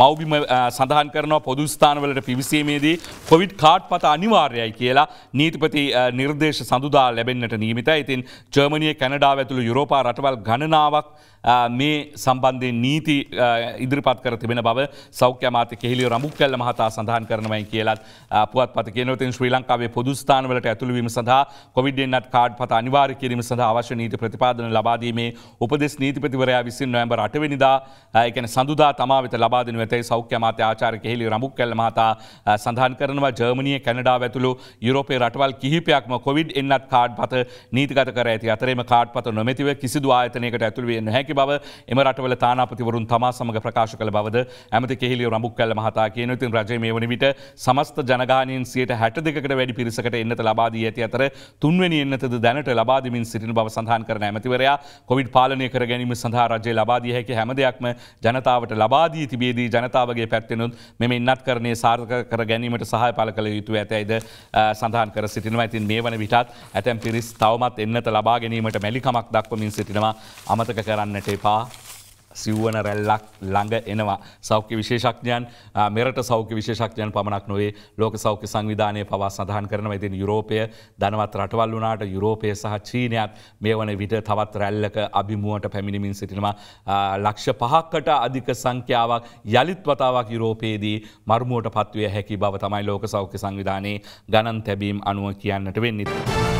මවබිම සඳහන් කරනවා පොදුස්ථානවලට පිවිසීමේදී Covid card පත අනිවාර්යයි කියලා නීතිපති නිර්දේශ සඳුදා ලැබෙන්න්නට නීමිත ඉතින් ජර්මණය කැනඩාව ඇතුළු යුරෝපා රටවල් ගණනාවක් මේ සම්බන්ධය නීති ඉදිරිපත් කර තිබෙන බව සෞඛ්‍යමාත කෙහිලි රමුක් කල්ල මහතා සඳහන් කරනවයි කියලත් පුවත් පත කියනවතින් ශ්‍රී ලංකාවේ පොදුස්ථානවලට ඇතුළවීම සඳහා කොවිඩෙන්න්නත් කාඩ් පත අනිවාර කිරීම සඳ අවශ්‍ය නීති ප්‍රතිපාදන ලබාදීමේ උපදෙස් නීතිපතිවරයා විසින් නොයම්බ රටවෙනිදා එකන සඳුදා තමාවත ලබාදනව නැතැයි සෞඛ්‍ය මාත්‍ය ආචාර්ය කෙහෙලි රමුක්කැල්ල මහතා සඳහන් කරනවා ජර්මනිය කැනඩාව ඇතුළු යුරෝපේ රටවල් කිහිපයක්ම කොවිඩ් එන්නත් කාඩ් පත නීතිගත කර ඇති අතරේම කාඩ් පත නොමැතිව කිසිදු ආයතනයකට ඇතුළු වෙන්නේ නැහැකි බව එම රටවල තානාපතිවරුන් තමා සමග ප්‍රකාශ කළ බවද ඇමති කෙහෙලි රමුක්කැල්ල මහතා කියන ඉතින් රජය මේ වන විට සමස්ත ජනගානයෙන් 62කට වැඩි පිරිසකට එන්නත ලබා දී ඇති අතර තුන්වෙනි එන්නතද දැනට ලබා දෙමින් සිටින බව සඳහන් කරන ඇමතිවරයා කොවිඩ් පාලනය කර ගැනීම සඳහා රජය ලබා දිය හැකි හැම දෙයක්ම ජනතාවට ලබා දී තිබේදී ජනතාවගේ පැත්වෙනුත් මෙම ඉන්නත් කරණය සාර්ක කර ගැනීමට සහය පල කළ යුතු ඇතයිද සඳහන් කර සිටිනවා ඇතින් මේ වන විටත් ඇතැම් පිරිස් තවමත් එන්නට ලබා ගැනීමට මැලිකමක් දක්වමින් සිටිනවා අමතක කරන්නට එපා සිව්වන රැල්ලක් ළඟ එනවා සෞඛ්‍ය විශේෂඥයන් මෙරට සෞඛ්‍ය විශේෂඥයන් පමණක් නොවේ ලෝක සෞඛ්‍ය සංවිධානය පවා සඳහන් කරන ඉතින් යුරෝපය දනවත් රටවල් වනාට යුරෝපය සහ චීනයත් මේ වන විට තවත් රැල්ලක අභිමුවට පැමිණිමින් සිටිනවා ලක්ෂ පහක්කට අධික සංඛ්‍යාවක් යළිත් වතාවක් යුරෝපයේදී මර්මුවට පත්වය හැකි බව තමයි ලෝක සෞඛ්‍ය සංවිධානයේ ගණන් තැබීම් අනුව කියන්නට වෙන්නේ.